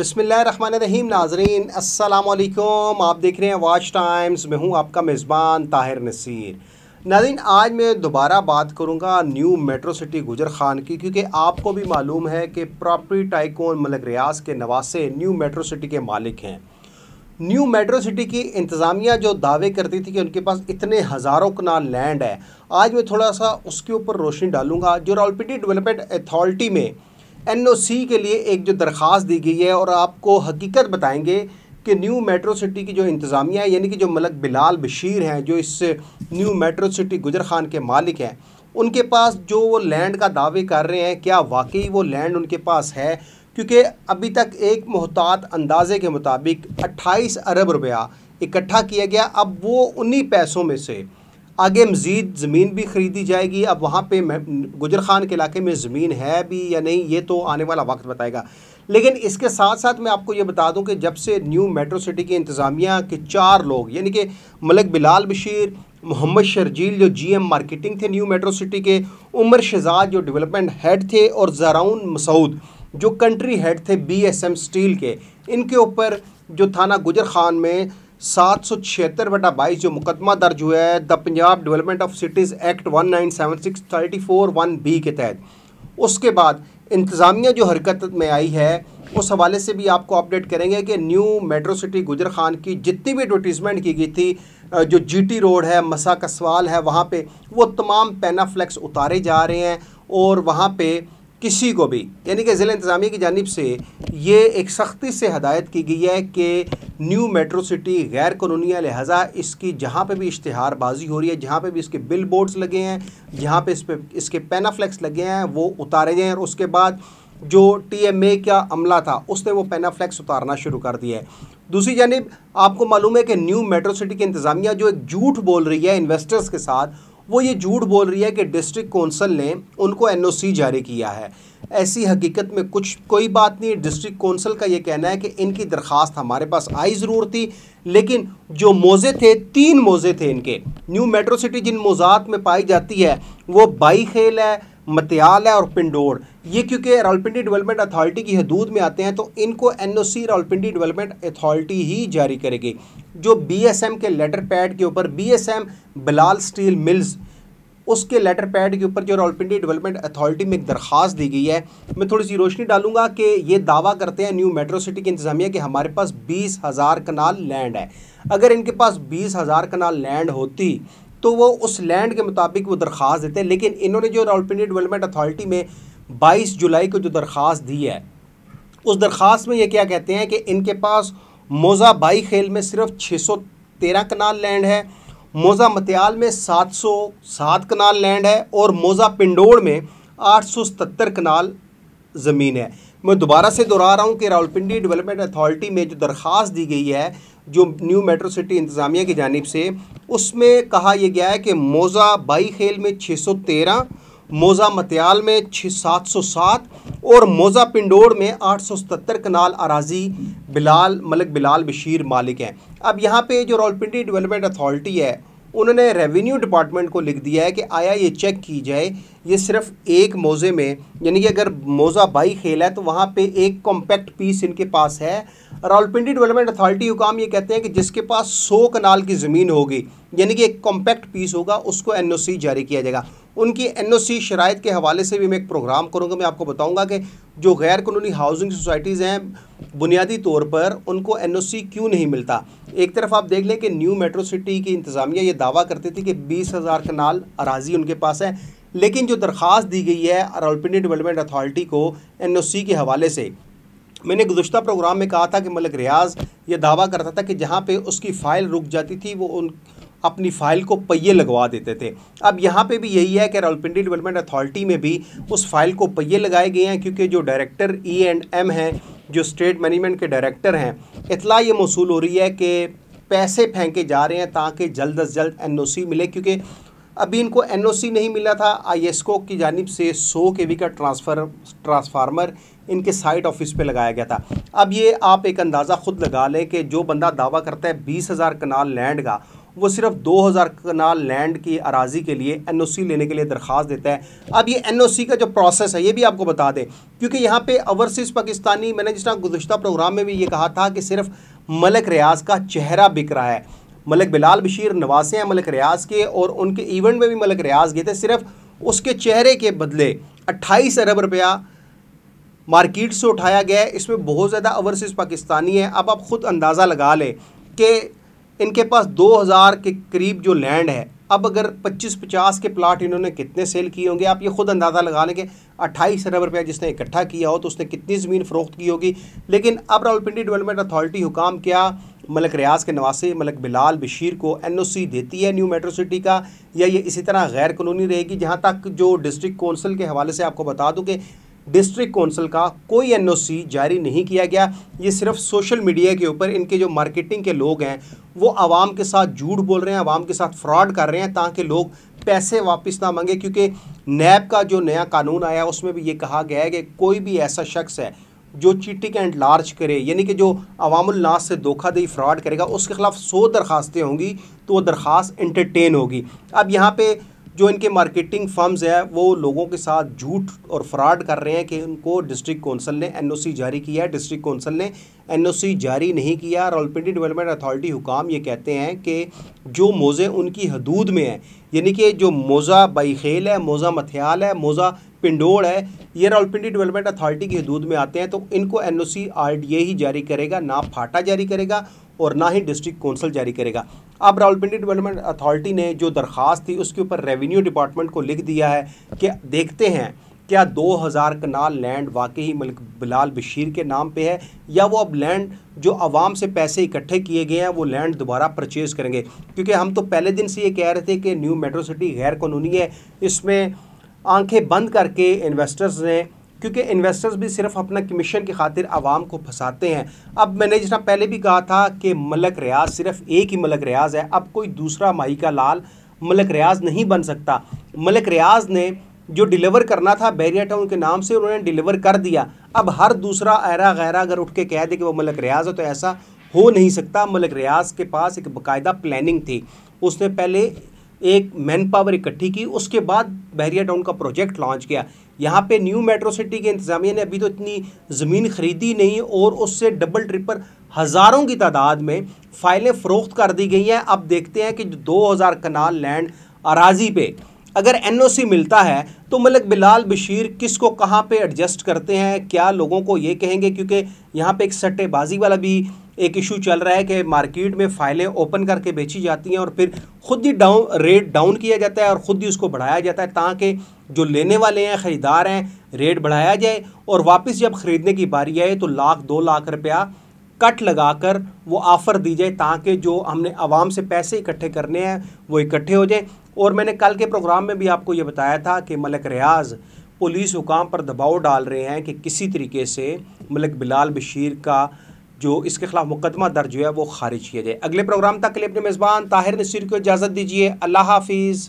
रहीम नाजरीन असलकुम आप देख रहे हैं वाच टाइम्स मैं हूं आपका मेज़बान ताहिर नसीर नाजीन आज मैं दोबारा बात करूंगा न्यू मेट्रो सिटी गुजर खान की क्योंकि आपको भी मालूम है कि प्रॉपर्टी टाइकोन मलक रियाज के नवासे न्यू मेट्रो सिटी के मालिक हैं न्यू मेट्रो सिटी की इंतज़ामिया जो दावे करती थी कि उनके पास इतने हज़ारों कनाल लैंड है आज मैं थोड़ा सा उसके ऊपर रोशनी डालूंगा जो रॉलपिटी डेवलपमेंट अथॉरिटी में एनओसी के लिए एक जो दरख्वास्त दी गई है और आपको हकीकत बताएंगे कि न्यू मेट्रो सिटी की जो इंतज़ामिया है यानी कि जो मलक बिलाल बशीर हैं जो इस न्यू मेट्रो सिटी गुजर खान के मालिक हैं उनके पास जो वो लैंड का दावे कर रहे हैं क्या वाकई वो लैंड उनके पास है क्योंकि अभी तक एक मोहतात अंदाजे के मुताबिक 28 अरब रुपया इकट्ठा किया गया अब वो उन्हीं पैसों में से आगे मज़ीद ज़मीन भी ख़रीदी जाएगी अब वहाँ पर गुजर खान के इलाके में ज़मीन है भी या नहीं ये तो आने वाला वक्त बताएगा लेकिन इसके साथ साथ मैं आपको ये बता दूँ कि जब से न्यू मेट्रो सिटी की इंतज़ामिया के चार लोग यानी कि मलिक बिलाल बशीर मोहम्मद शर्जील जो जी एम मार्केटिंग थे न्यू मेट्रो सिटी के उमर शहजाद जो डेवलपमेंट हेड थे और जराउन मसूद जो कंट्री हेड थे बी एस एम स्टील के इनके ऊपर जो थाना गुजर खान में सात सौ छिहत्तर बटा बाईस जो मुकदमा दर्ज हुआ है the Punjab development of cities act one nine seven six thirty four one B के तहत उसके बाद इंतज़ामिया जो हरकत में आई है उस हवाले से भी आपको अपडेट करेंगे कि न्यू मेट्रो सिटी गुजर खान की जितनी भी एडवर्टीज़मेंट की गई थी जो जीटी रोड है मसा कसवाल है वहाँ पे वो तमाम पैनाफ्लैक्स उतारे जा रहे हैं और वहाँ पे किसी को भी यानी कि ज़िला इंतज़ामिया की जानब से ये एक सख्ती से हदायत की गई है कि न्यू मेट्रो सिटी गैर कानूनी है लिहाजा इसकी जहाँ पे भी इश्तहारबाजी हो रही है जहाँ पे भी इसके बिल बोर्ड्स लगे हैं जहाँ पे इस पे इसके पेनाफ्लेक्स लगे हैं वो उतारे गए हैं और उसके बाद जो टी एम ए का अमला था उसने वो पेनाफ्लेक्स उतारना शुरू कर दिया है दूसरी जानब आपको मालूम है कि न्यू मेट्रो सिटी की इंतज़ामिया जो एक झूठ बोल रही है इन्वेस्टर्स के साथ वो ये झूठ बोल रही है कि डिस्ट्रिक्ट कौंसल ने उनको एन ओ सी जारी किया है ऐसी हकीकत में कुछ कोई बात नहीं डिस्ट्रिक्ट कौंसिल का ये कहना है कि इनकी दरख्वास्त हमारे पास आई ज़रूर थी लेकिन जो मोज़े थे तीन मोज़े थे इनके न्यू मेट्रो सिटी जिन मोज़ात में पाई जाती है वो बाई खेल है मतयाल है और पिंडोर ये क्योंकि रावलपिंडी डेवलपमेंट अथॉरिटी की हदूद में आते हैं तो इनको N O C Rawalpindi development authority ही जारी करेगी जो बी एस एम के लेटर पैड के ऊपर B S M Bilal steel mills उसके लेटर पैड के ऊपर जो रावलपिंडी डेवलपमेंट अथॉरिटी में एक दरख्वास्त दी गई है मैं थोड़ी सी रोशनी डालूंगा कि ये दावा करते हैं न्यू मेट्रो सिटी की इंतजामिया कि हमारे पास बीस हज़ार कनाल लैंड है अगर इनके पास बीस हज़ार कनाल लैंड होती तो वो उस लैंड के मुताबिक वो दरख्वास्त देते हैं लेकिन इन्होंने जो रावलपिंडी डेवलपमेंट अथॉरिटी में बाईस जुलाई को जो दरख्वास्त दी है उस दरख्वास्त में ये क्या कहते हैं कि इनके पास मोज़ाबाई खेल में सिर्फ छः सौ तेरह कनाल लैंड है मोज़ा मतयाल में 707 कनाल लैंड है और मोज़ा पिंडोड़ में सतर कनाल ज़मीन है मैं दोबारा से दोहरा रहा हूँ कि रावलपिंडी डेवलपमेंट अथॉरिटी में जो दरख्वास्त दी गई है जो न्यू मेट्रो सिटी इंतज़ामिया की जानब से उसमें कहा यह गया है कि मोज़ा बाई खेल में तेरह मोज़ा मतयाल में छः सात सौ सात और मोज़ा पिंडोर में आठ सौ सतर कनाल अराजी बिलाल मलक बिलाल बशीर मालिक हैं अब यहाँ पे जो रोलपिंडी डेवलपमेंट अथॉरिटी है उन्होंने रेवेन्यू डिपार्टमेंट को लिख दिया है कि आया ये चेक की जाए ये सिर्फ एक मोज़े में यानी कि अगर मोज़ा बाई खेल है तो वहाँ पे एक कॉम्पैक्ट पीस इनके पास है रावलपिंडी डेवलपमेंट अथॉरिटी हुकाम ये कहते हैं कि जिसके पास सौ कनाल की ज़मीन होगी यानी कि एक कॉम्पैक्ट पीस होगा उसको एन जारी किया जाएगा उनकी एन ओ सी शराइत के हवाले से भी मैं एक प्रोग्राम करूँगा मैं आपको बताऊँगा कि जो गैर कानूनी हाउसिंग सोसाइटीज़ हैं बुनियादी तौर पर उनको एन ओ सी क्यों नहीं मिलता एक तरफ आप देख लें कि न्यू मेट्रो सिटी की इंतज़ामिया ये दावा करती थी कि बीस हज़ार कनाल अराजी उनके पास है लेकिन जो दरख्वास्त दी गई है रावलपिंडी डेवलपमेंट अथॉरिटी को एन ओ सी के हवाले से मैंने गुज्त प्रोग्राम में कहा था कि मलिक रियाज ये दावा करता था कि जहाँ पे उसकी फ़ाइल रुक जाती थी वो उन अपनी फाइल को पहिए लगवा देते थे अब यहाँ पे भी यही है कि रावलपिंडी डेवलपमेंट अथॉरिटी में भी उस फाइल को पहिए लगाए गए हैं क्योंकि जो डायरेक्टर ई एंड एम हैं जो स्टेट मैनेजमेंट के डायरेक्टर हैं इतला ये मौसू हो रही है कि पैसे फेंके जा रहे हैं ताकि जल्द अज जल्द एन मिले क्योंकि अभी इनको एन नहीं मिला था आई की जानब से सौ के वी का ट्रांसफर ट्रांसफार्मर इनके साइट ऑफिस पे लगाया गया था अब ये आप एक अंदाज़ा ख़ुद लगा लें कि जो बंदा दावा करता है बीस हज़ार कनाल लैंड का वो सिर्फ 2000 कनाल लैंड की अराजी के लिए एनओसी लेने के लिए दरख्वास्त देता है अब ये एनओसी का जो प्रोसेस है ये भी आपको बता दें क्योंकि यहाँ पे ओवरसीज़ पाकिस्तानी मैंने जिस तरह गुजशत प्रोग्राम में भी ये कहा था कि सिर्फ मलक रियाज का चेहरा बिक रहा है मलक बिलाल बशीर नवासे हैं मलक रियाज के और उनके इवेंट में भी मलक रियाज गए थे सिर्फ उसके चेहरे के बदले अट्ठाईस अरब रुपया मार्किट से उठाया गया है इसमें बहुत ज़्यादा ओवरसीज़ पाकिस्तानी है अब आप ख़ुद अंदाज़ा लगा लें कि इनके पास 2000 के करीब जो लैंड है अब अगर 25-50 के प्लाट इन्होंने कितने सेल किए होंगे आप ये खुद अंदाज़ा लगा लेंगे अट्ठाईस अरब रुपया जिसने इकट्ठा किया हो तो उसने कितनी ज़मीन फ़रोख्त की होगी लेकिन अब रावलपिंडी डेवलपमेंट अथॉरिटी हुकाम क्या मलक रियाज के नवासे मलक बिलाल बशीर को एन ओ सी देती है न्यू मेट्रो सिटी का या ये इसी तरह गैर कानूनी रहेगी जहाँ तक जो डिस्ट्रिक्ट कौंसिल के हवाले से आपको बता दूँ कि डिस्ट्रिक्ट कौंसिल का कोई एनओसी जारी नहीं किया गया ये सिर्फ सोशल मीडिया के ऊपर इनके जो मार्केटिंग के लोग हैं वो आवाम के साथ झूठ बोल रहे हैं आवाम के साथ फ्रॉड कर रहे हैं ताकि लोग पैसे वापस ना मांगे क्योंकि नैब का जो नया कानून आया उसमें भी ये कहा गया है कि कोई भी ऐसा शख्स है जो चीटिंग एंड लार्ज करे यानी कि जो अवामनास से धोखादही फ्रॉड करेगा उसके खिलाफ सौ दरखास्तें होंगी तो वो दरख्वास्त इंटरटेन होगी अब यहाँ पे जो इनके मार्केटिंग फर्म्स हैं वो लोगों के साथ झूठ और फ्रॉड कर रहे हैं कि उनको डिस्ट्रिक्ट कौंसल ने एनओसी जारी किया है डिस्ट्रिक्ट कौंसल ने एनओसी जारी नहीं किया रावलपिंडी डेवलपमेंट अथॉरिटी हुकाम ये कहते हैं कि जो मोज़े उनकी हदूद में हैं यानी कि जो मोज़ा बईखेल है मोज़ा मथियाल है मोज़ा पिंडोड़ है ये रावलपिंडी डेवलपमेंट अथॉरिटी की हदूद में आते हैं तो इनको एन ओ ही जारी करेगा ना फाटा जारी करेगा और ना ही डिस्ट्रिक्ट कौंसल जारी करेगा अब रावलपिंडी डेवलपमेंट अथॉरिटी ने जो दरख्वास्त थी उसके ऊपर रेवेन्यू डिपार्टमेंट को लिख दिया है कि देखते हैं क्या 2000 कनाल लैंड वाकई मलिक बिलाल बशीर के नाम पे है या वो अब लैंड जो आवाम से पैसे इकट्ठे किए गए हैं वो लैंड दोबारा परचेज़ करेंगे क्योंकि हम तो पहले दिन से ये कह रहे थे कि न्यू मेट्रो सिटी गैर कानूनी है इसमें आंखें बंद करके इन्वेस्टर्स ने क्योंकि इन्वेस्टर्स भी सिर्फ अपना कमीशन की खातिर आवाम को फंसाते हैं अब मैंने जितना पहले भी कहा था कि मलक रियाज सिर्फ एक ही मलक रियाज है अब कोई दूसरा माई का लाल मलक रियाज नहीं बन सकता मलक रियाज ने जो डिलीवर करना था बैरिया टाउन के नाम से उन्होंने डिलीवर कर दिया अब हर दूसरा ऐरा गैरा अगर उठ के कह दे कि वो मलक रियाज है तो ऐसा हो नहीं सकता मलक रियाज के पास एक बाकायदा प्लानिंग थी उसने पहले एक मैन पावर इकट्ठी की उसके बाद बहरिया टाउन का प्रोजेक्ट लॉन्च किया यहाँ पे न्यू मेट्रो सिटी के इंतज़ामिया ने अभी तो इतनी ज़मीन ख़रीदी नहीं और उससे डबल ट्रिपर हज़ारों की तादाद में फ़ाइलें फ़रोख्त कर दी गई हैं अब देखते हैं कि जो दो हज़ार कनाल लैंड अराजी पे अगर एनओसी मिलता है तो मलक बिलाल बशीर किस को कहाँ पे एडजस्ट करते हैं क्या लोगों को ये कहेंगे क्योंकि यहाँ पे एक सट्टेबाजी वाला भी एक इशू चल रहा है कि मार्केट में फाइलें ओपन करके बेची जाती हैं और फिर खुद ही डाउन रेट डाउन किया जाता है और ख़ुद ही उसको बढ़ाया जाता है ताकि जो लेने वाले हैं ख़रीदार हैं रेट बढ़ाया जाए और वापस जब ख़रीदने की बारी आए तो लाख दो लाख रुपया कट लगाकर वो ऑफ़र दी जाए ताकि जो हमने आवाम से पैसे इकट्ठे करने हैं वो इकट्ठे हो जाए और मैंने कल के प्रोग्राम में भी आपको ये बताया था कि मलिक रियाज पुलिस हुकाम पर दबाव डाल रहे हैं कि किसी तरीके से मलक बिलाल बशीर का जो इसके खिलाफ मुकदमा दर्ज हुआ है वो खारिज किया जाए अगले प्रोग्राम तक के लिए अपने मेज़बान ताहिर नसीर को इजाज़त दीजिए अल्लाह हाफिज़